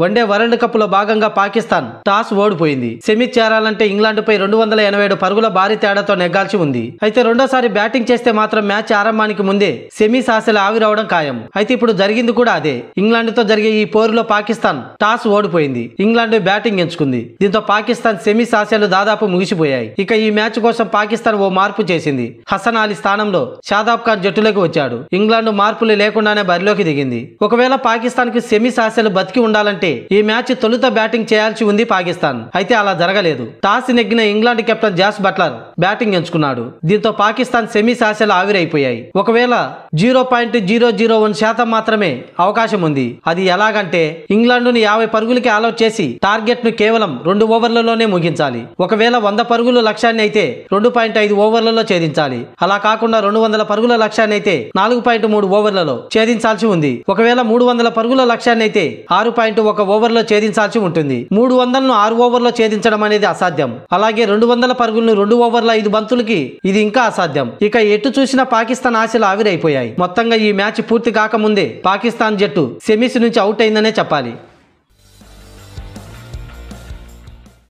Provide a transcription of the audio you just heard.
one day world cup లో భాగంగా Pakistan toss ఓడిపోయింది సెమీ చేరాలంటే ఇంగ్లాండ్ పై రెండు వందల ఎనభై ఏడు పరుగుల భారీ తేడాతో నెగ్గాల్సి ఉంది అయితే రెండోసారి బ్యాటింగ్ చేస్తే మాత్రం మ్యాచ్ ఆరంభానికి ముందే సెమీ ఆశలు ఆవిరవడం ఖాయం అయితే ఇప్పుడు జరిగింది కూడా అదే ఇంగ్లాండ్ తో జరిగే ఈ పోరులో పాకిస్తాన్ టాస్ ఓడిపోయింది ఇంగ్లాండ్ బ్యాటింగ్ ఎంచుకుంది దీంతో పాకిస్తాన్ సెమీ ఆశలు దాదాపు ముగిసిపోయాయి ఇక ఈ మ్యాచ్ కోసం పాకిస్తాన్ ఓ మార్పు చేసింది హసన్ అలీ స్థానంలో షాదాబ్ ఖాన్ జట్టులోకి వచ్చాడు ఇంగ్లాండ్ మార్పులు లేకుండానే బరిలోకి దిగింది ఒకవేళ పాకిస్తాన్ కు సెమీ ఆశలు బతికి ఉండాలంటే అంటే ఈ మ్యాచ్ తొలుత బ్యాటింగ్ చేయాల్సి ఉంది పాకిస్తాన్ అయితే అలా జరగలేదు టాస్ నెగ్గిన England captain Jos Buttler batting ఎంచుకున్నాడు దీంతో పాకిస్తాన్ సెమీస్ ఆశలు ఆవిరైపోయాయి ఒకవేళ zero point zero zero one శాతం మాత్రమే అవకాశం ఉంది అది ఎలాగంటే ను యాభై పరుగులకి ఆలౌట్ చేసి టార్గెట్ ను కేవలం రెండు ఓవర్లలోనే ముగించాలి ఒకవేళ వంద పరుగుల లక్ష్యాన్ని అయితే రెండు పాయింట్ ఐదు ఓవర్లలో ఛేదించాలి అలా కాకుండా రెండు వందల పరుగుల లక్ష్యాన్ని అయితే నాలుగు పాయింట్ మూడు ఓవర్లలో ఛేదించాల్సి ఉంది ఒకవేళ మూడు వందల పరుగుల లక్ష్యాన్ని అయితే ఆరు పాయింట్ ఒక ఓవర్లో ఛేదించాల్సి ఉంటుంది మూడు వందలను ఆరు ఓవర్లో ఛేదించడం అనేది అసాధ్యం అలాగే రెండు వందల పరుగులను రెండు ఓవర్ల ఐదు బంతులకి ఇది ఇంకా అసాధ్యం ఇక ఎటు చూసినా పాకిస్తాన్ ఆశలు ఆవిరైపోయాయి మొత్తంగా ఈ మ్యాచ్ పూర్తి కాకముందే పాకిస్తాన్ జట్టు సెమీస్ నుంచి అవుట్ అయిందనే చెప్పాలి